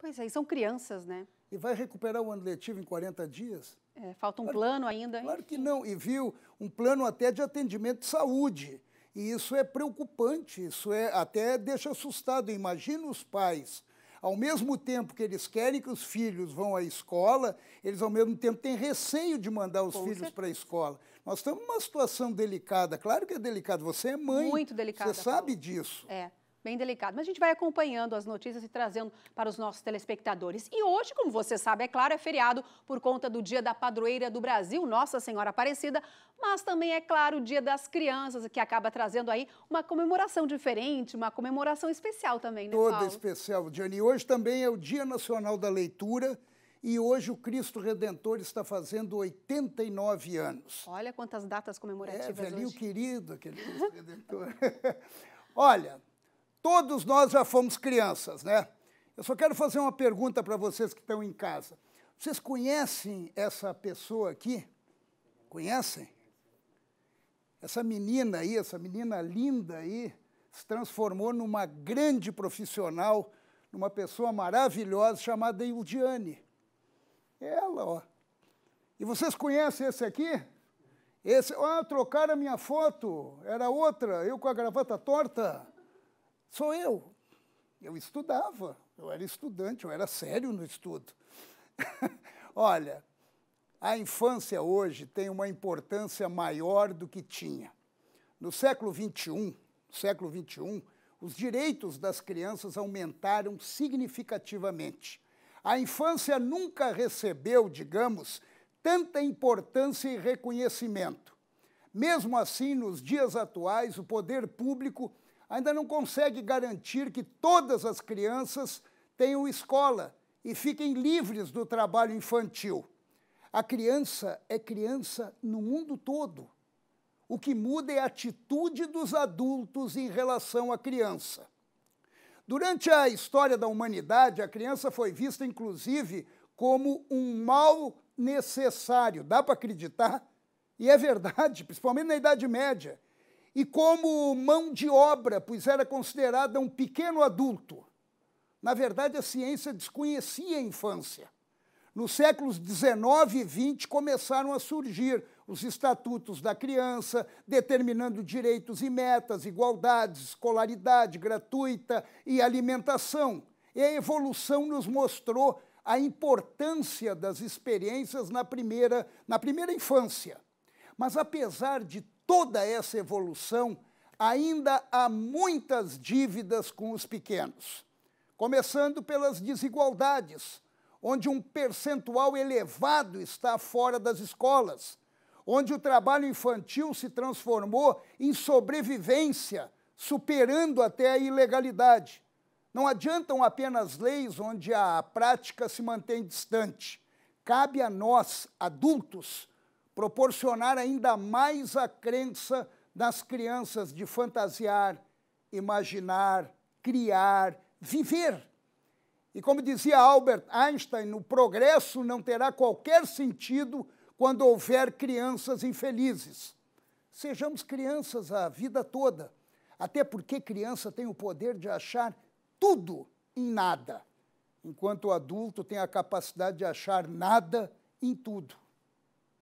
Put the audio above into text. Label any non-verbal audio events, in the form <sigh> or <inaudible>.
Pois é, e são crianças, né? E vai recuperar o ano letivo em 40 dias? É, falta um claro, plano ainda. Claro que não, e viu, um plano até de atendimento de saúde. E isso é preocupante, isso é até deixa assustado. Imagina os pais ao mesmo tempo que eles querem que os filhos vão à escola, eles ao mesmo tempo têm receio de mandar os Com filhos para a escola. Nós estamos numa situação delicada. Claro que é delicado. Você é mãe. Muito delicada. Você sabe disso. É bem delicado. Mas a gente vai acompanhando as notícias e trazendo para os nossos telespectadores. E hoje, como você sabe, é claro, é feriado por conta do Dia da Padroeira do Brasil, Nossa Senhora Aparecida, mas também é claro o Dia das Crianças, que acaba trazendo aí uma comemoração diferente, uma comemoração especial também, né, Toda Paulo? especial, Dani Hoje também é o Dia Nacional da Leitura. E hoje o Cristo Redentor está fazendo 89 anos. Olha quantas datas comemorativas é, velhinho hoje. querido, aquele Cristo Redentor. <laughs> Olha, Todos nós já fomos crianças, né? Eu só quero fazer uma pergunta para vocês que estão em casa. Vocês conhecem essa pessoa aqui? Conhecem? Essa menina aí, essa menina linda aí, se transformou numa grande profissional, numa pessoa maravilhosa chamada Ildiane. Ela, ó. E vocês conhecem esse aqui? Esse, ah, trocaram a minha foto, era outra, eu com a gravata torta. Sou eu. Eu estudava, eu era estudante, eu era sério no estudo. <laughs> Olha, a infância hoje tem uma importância maior do que tinha. No século XXI, século XXI, os direitos das crianças aumentaram significativamente. A infância nunca recebeu, digamos, tanta importância e reconhecimento. Mesmo assim, nos dias atuais, o poder público ainda não consegue garantir que todas as crianças tenham escola e fiquem livres do trabalho infantil. A criança é criança no mundo todo. O que muda é a atitude dos adultos em relação à criança. Durante a história da humanidade, a criança foi vista, inclusive, como um mal necessário. Dá para acreditar? E é verdade, <laughs> principalmente na Idade Média e como mão de obra, pois era considerada um pequeno adulto. Na verdade, a ciência desconhecia a infância. Nos séculos XIX e XX começaram a surgir os estatutos da criança, determinando direitos e metas, igualdades, escolaridade gratuita e alimentação. E a evolução nos mostrou a importância das experiências na primeira, na primeira infância. Mas apesar de toda essa evolução, ainda há muitas dívidas com os pequenos. Começando pelas desigualdades, onde um percentual elevado está fora das escolas, onde o trabalho infantil se transformou em sobrevivência, superando até a ilegalidade. Não adiantam apenas leis onde a prática se mantém distante. Cabe a nós, adultos, proporcionar ainda mais a crença nas crianças de fantasiar, imaginar, criar, viver. E como dizia Albert Einstein, o progresso não terá qualquer sentido quando houver crianças infelizes. Sejamos crianças a vida toda, até porque criança tem o poder de achar tudo em nada, enquanto o adulto tem a capacidade de achar nada em tudo.